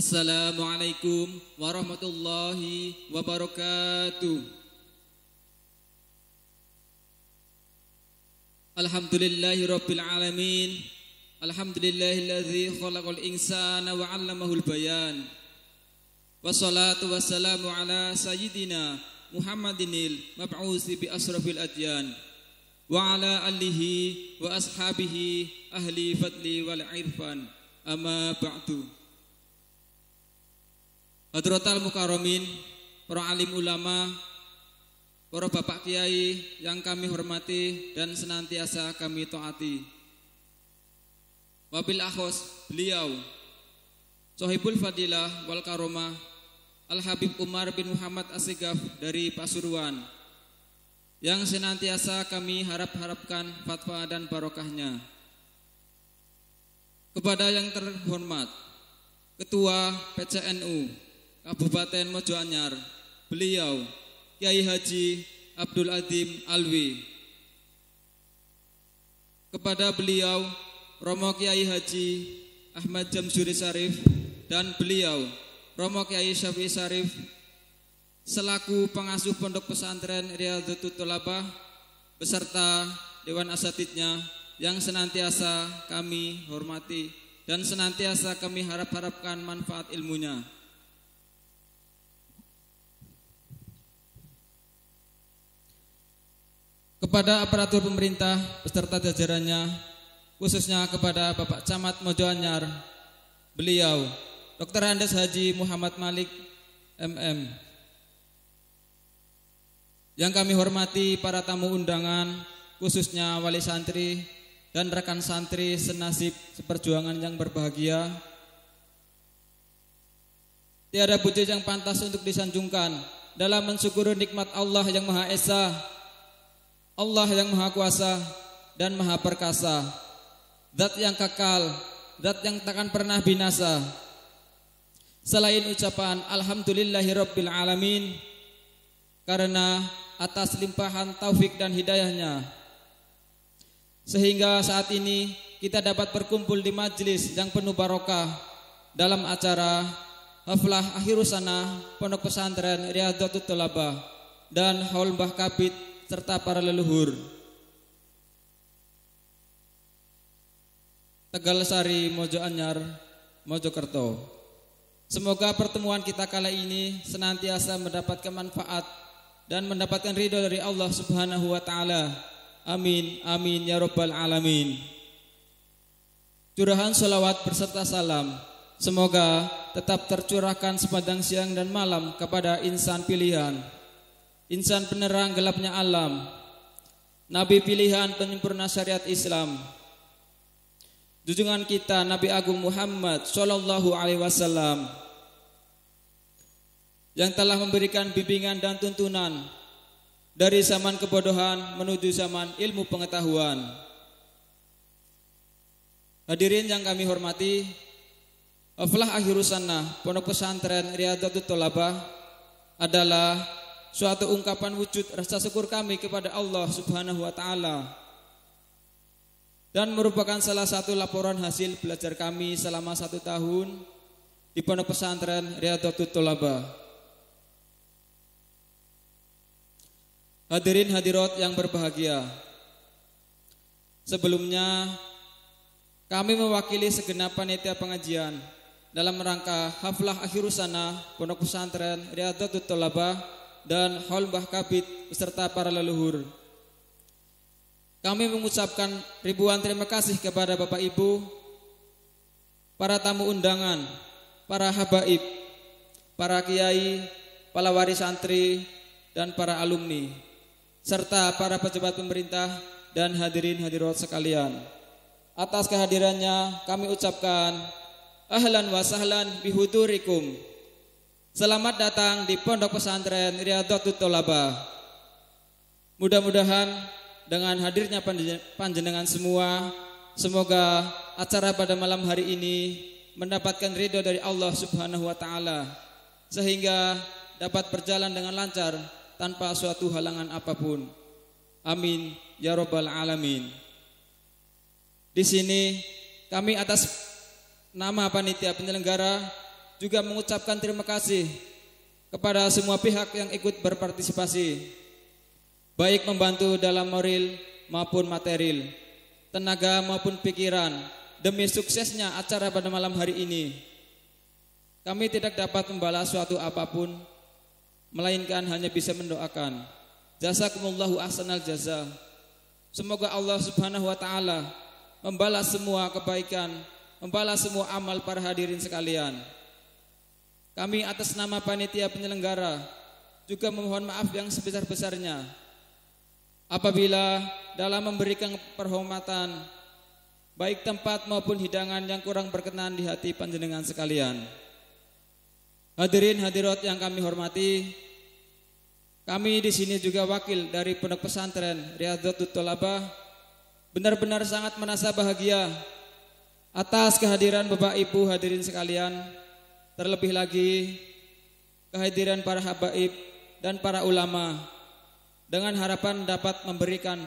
Assalamualaikum warahmatullahi wabarakatuh. Alhamdulillahi rabbil alamin. Alhamdulillahillazi khalaqal insana wa 'allamahul bayan. Wassalatu wassalamu ala sayyidina Muhammadinil mab'usi bi asrafil adyan wa ala alihi wa ashabihi ahli fadli wal irfan. Amma ba'du. Hadrotal Mukaromin, para alim ulama, para bapak kiai yang kami hormati dan senantiasa kami taati. Wabil Ahos beliau, Sohibul Fadilah wal Karomah, Al Habib Umar bin Muhammad Asyghaf dari Pasuruan, yang senantiasa kami harap-harapkan fatwa dan barokahnya. Kepada yang terhormat, Ketua PCNU Kabupaten Mojoanyar, beliau Kiai Haji Abdul Adim Alwi. Kepada beliau Romo Kiai Haji Ahmad Jamsuri Sarif dan beliau Romo Kiai Syafi Sarif selaku pengasuh pondok pesantren Riyadhatul Tulabah beserta Dewan Asatidnya yang senantiasa kami hormati dan senantiasa kami harap-harapkan manfaat ilmunya. kepada aparatur pemerintah beserta jajarannya, khususnya kepada Bapak Camat Mojoanyar, beliau Dr. Andes Haji Muhammad Malik, MM. Yang kami hormati para tamu undangan, khususnya wali santri dan rekan santri senasib seperjuangan yang berbahagia. Tiada puji yang pantas untuk disanjungkan dalam mensyukuri nikmat Allah yang Maha Esa Allah yang maha kuasa dan maha perkasa Zat yang kekal Zat yang takkan pernah binasa Selain ucapan Alhamdulillahirabbil alamin karena atas limpahan taufik dan hidayahnya sehingga saat ini kita dapat berkumpul di majlis yang penuh barokah dalam acara Haflah Akhirusana Pondok Pesantren Riyadhatul Telaba dan Haul Mbah kabit serta para leluhur. Tegal Sari Mojo Anyar, Mojokerto. Semoga pertemuan kita kali ini senantiasa mendapat kemanfaat dan mendapatkan ridho dari Allah Subhanahu wa taala. Amin, amin ya rabbal alamin. Curahan salawat berserta salam semoga tetap tercurahkan sepanjang siang dan malam kepada insan pilihan insan penerang gelapnya alam, nabi pilihan penyempurna syariat Islam. Junjungan kita Nabi Agung Muhammad Sallallahu Alaihi Wasallam yang telah memberikan bimbingan dan tuntunan dari zaman kebodohan menuju zaman ilmu pengetahuan. Hadirin yang kami hormati, Aflah akhirusana, pondok pesantren Riyadatul Tolabah adalah suatu ungkapan wujud rasa syukur kami kepada Allah Subhanahu wa taala dan merupakan salah satu laporan hasil belajar kami selama satu tahun di Pondok Pesantren Riyadhatul Thalabah. Hadirin hadirat yang berbahagia. Sebelumnya kami mewakili segenap panitia pengajian dalam rangka haflah akhirusana Pondok Pesantren Riyadhatul Thalabah dan Holmbah Kabit beserta para leluhur. Kami mengucapkan ribuan terima kasih kepada Bapak Ibu, para tamu undangan, para habaib, para kiai, para waris santri, dan para alumni, serta para pejabat pemerintah dan hadirin hadirat sekalian. Atas kehadirannya kami ucapkan ahlan wa sahlan bihudurikum. Selamat datang di Pondok Pesantren Riyadhatul Tolaba. Mudah-mudahan dengan hadirnya panjenengan semua, semoga acara pada malam hari ini mendapatkan ridho dari Allah Subhanahu wa taala sehingga dapat berjalan dengan lancar tanpa suatu halangan apapun. Amin ya rabbal alamin. Di sini kami atas nama panitia penyelenggara juga mengucapkan terima kasih kepada semua pihak yang ikut berpartisipasi, baik membantu dalam moral maupun material, tenaga maupun pikiran, demi suksesnya acara pada malam hari ini. Kami tidak dapat membalas suatu apapun, melainkan hanya bisa mendoakan. Jazakumullahu ahsanal jaza. Semoga Allah Subhanahu wa taala membalas semua kebaikan, membalas semua amal para hadirin sekalian. Kami atas nama panitia penyelenggara juga memohon maaf yang sebesar-besarnya apabila dalam memberikan perhormatan baik tempat maupun hidangan yang kurang berkenan di hati panjenengan sekalian. Hadirin hadirat yang kami hormati, kami di sini juga wakil dari Pondok Pesantren Riyadhatut Thalabah benar-benar sangat merasa bahagia atas kehadiran Bapak Ibu hadirin sekalian Terlebih lagi kehadiran para habaib dan para ulama dengan harapan dapat memberikan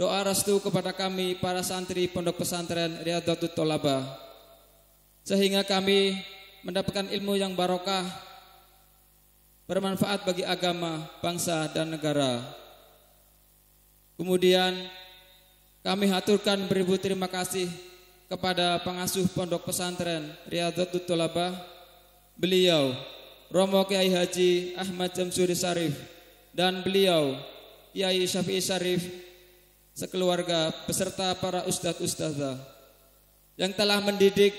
doa restu kepada kami para santri pondok pesantren Riyadhatut Tolaba sehingga kami mendapatkan ilmu yang barokah bermanfaat bagi agama, bangsa dan negara. Kemudian kami haturkan beribu terima kasih kepada pengasuh pondok pesantren Riyadhatul Tulabah beliau Romo Kiai Haji Ahmad Jamsuri Sarif dan beliau Kiai Syafi'i Sarif sekeluarga beserta para ustadz ustazah yang telah mendidik,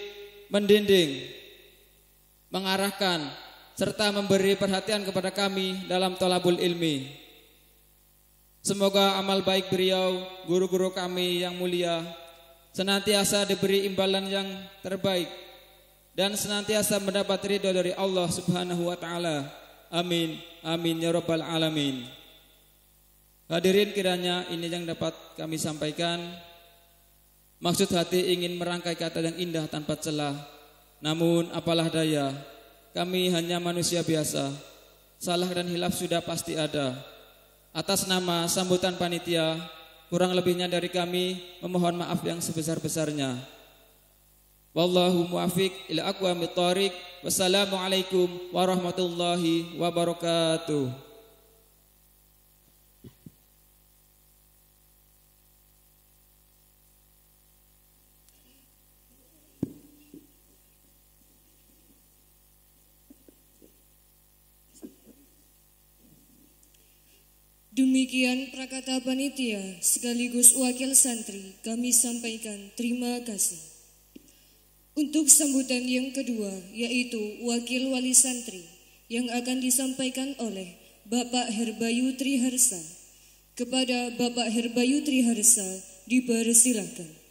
mendinding, mengarahkan serta memberi perhatian kepada kami dalam tolabul ilmi. Semoga amal baik beliau, guru-guru kami yang mulia, senantiasa diberi imbalan yang terbaik dan senantiasa mendapat ridho dari Allah Subhanahu wa taala. Amin. Amin ya rabbal alamin. Hadirin kiranya ini yang dapat kami sampaikan. Maksud hati ingin merangkai kata yang indah tanpa celah. Namun apalah daya, kami hanya manusia biasa. Salah dan hilaf sudah pasti ada. Atas nama sambutan panitia, Kurang lebihnya dari kami memohon maaf yang sebesar-besarnya. Wallahu muwafiq ila aqwamit thariq. Wassalamualaikum warahmatullahi wabarakatuh. Demikian prakata panitia sekaligus wakil santri kami sampaikan terima kasih. Untuk sambutan yang kedua yaitu wakil wali santri yang akan disampaikan oleh Bapak Herbayu Triharsa. Kepada Bapak Herbayu Triharsa dipersilakan.